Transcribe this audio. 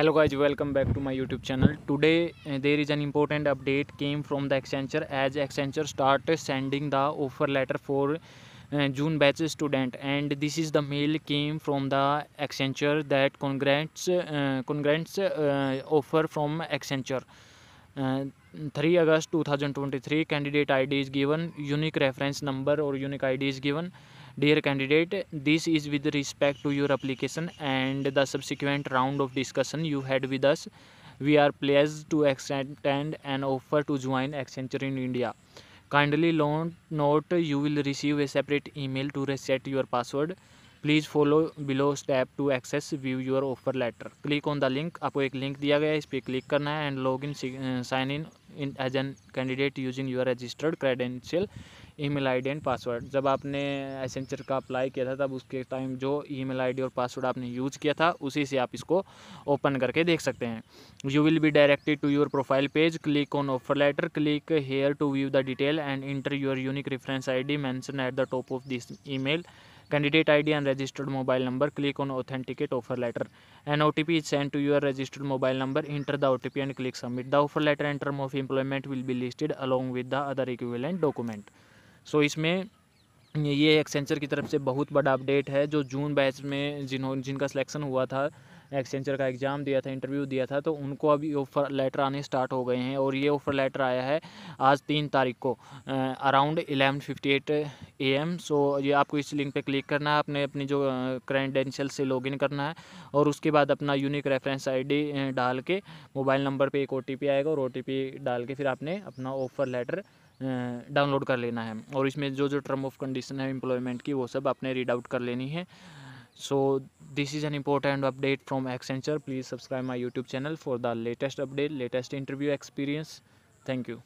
hello guys welcome back to my YouTube channel today there is an important update came from the Accenture as Accenture start sending the offer letter for June batch student and this is the mail came from the Accenture that congrats congrats offer from Accenture three August to candidate I is given unique reference number और unique I is given dear candidate this is with respect to your application and the subsequent round of discussion you had with us we are pleased to extend an offer to join Accenture in India kindly lone note you will receive a separate email to reset your password please follow below step to access view your offer letter click on the link आपको एक link दिया गया है इस पर click करना है and log in sign in in, as an candidate using your registered credential email ID and password जब आपने एसेंचर का अप्लाई किया था तब उसके टाइम जो ईमेल आईडी और पासवर्ड आपने यूज़ किया था उसी से आप इसको ओपन करके देख सकते हैं you will be directed to your profile page click on offer letter click here to view the detail and enter your unique reference I D mention at the top of this email candidate I D and registered mobile number click on authenticate offer letter an O T P send to your registered mobile number enter the P and click submit the offer letter and term of employment will be listed along with the other equal and document so इसमें ये Accenture की तरफ से बहुत बड़ा update है जो जून batch में जिन्होंने जिनका सिलेक्शन हुआ था एक्सचेंचर का एग्ज़ाम दिया था इंटरव्यू दिया था तो उनको अभी ऑफ़र लेटर आने स्टार्ट हो गए हैं और ये ऑफ़र लेटर आया है आज तीन तारीख को around eleven fifty eight A M so ये आपको इस लिंक पे क्लिक करना है आपने अपनी जो क्रेडेंशियल से लॉगिन करना है और उसके बाद अपना यूनिक रेफरेंस आईडी डाल के मोबाइल नंबर पे एक ओटीपी आएगा और ओटीपी डाल के फिर आपने अपना ऑफ़र लेटर डाउनलोड कर लेना है और इसमें जो जो टर्म ऑफ कंडीशन है एम्प्लॉयमेंट की वो सब आपने रीड आउट कर लेनी है so this is an important update from Accenture please subscribe my YouTube channel for the latest update latest interview experience thank you